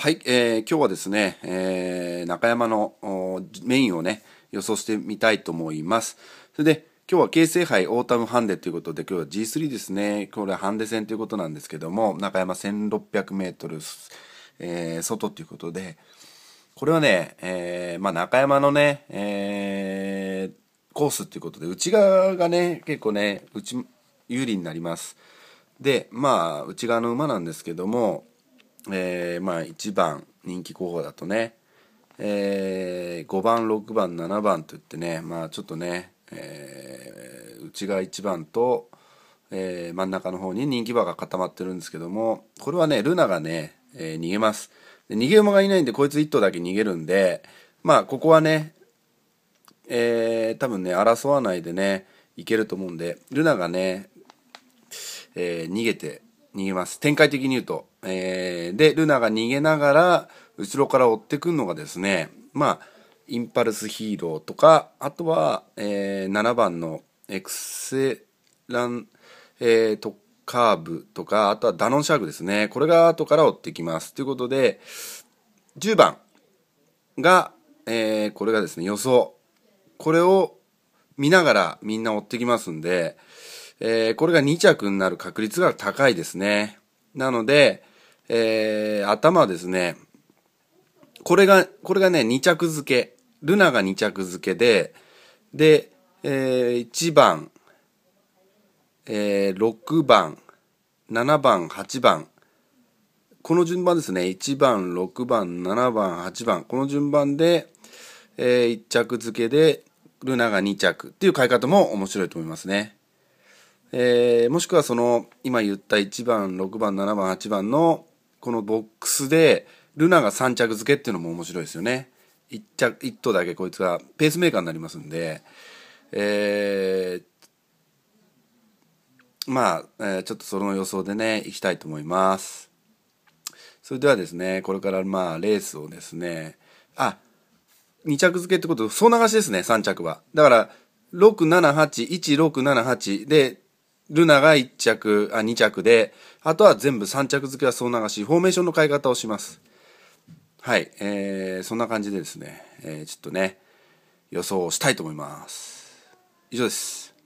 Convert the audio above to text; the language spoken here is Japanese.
はい、えー、今日はですね、えー、中山のメインをね、予想してみたいと思います。それで、今日は京成杯オータムハンデということで、今日は G3 ですね。これはハンデ戦ということなんですけども、中山1600メートル、え外ということで、これはね、えー、まあ中山のね、えー、コースということで、内側がね、結構ね、内、有利になります。で、まあ、内側の馬なんですけども、えー、まあ1番人気候補だとね、えー、5番6番7番といってねまあちょっとね、えー、内側1番と、えー、真ん中の方に人気馬が固まってるんですけどもこれはねルナがね、えー、逃げますで逃げ馬がいないんでこいつ1頭だけ逃げるんでまあここはね、えー、多分ね争わないでねいけると思うんでルナがね、えー、逃げて逃げます。展開的に言うと。えー、で、ルナが逃げながら、後ろから追ってくるのがですね、まあ、インパルスヒーローとか、あとは、えー、7番のエクセラン、えー、と、カーブとか、あとはダノンシャークですね。これが後から追ってきます。ということで、10番が、えー、これがですね、予想。これを見ながらみんな追ってきますんで、えー、これが2着になる確率が高いですね。なので、えー、頭はですね、これが、これがね、2着付け。ルナが2着付けで、で、えー、1番、えー、6番、7番、8番。この順番ですね。1番、6番、7番、8番。この順番で、えー、1着付けで、ルナが2着っていう買い方も面白いと思いますね。えー、もしくはその今言った1番6番7番8番のこのボックスでルナが3着付けっていうのも面白いですよね 1, 着1頭だけこいつがペースメーカーになりますんで、えー、まあ、えー、ちょっとその予想でねいきたいと思いますそれではですねこれからまあレースをですねあ2着付けってこと総流しですね3着はだから6 7 8 1 6 7 8でルナが1着、あ、2着で、あとは全部3着付けは総流し、フォーメーションの変え方をします。はい、えー、そんな感じでですね、えー、ちょっとね、予想をしたいと思います。以上です。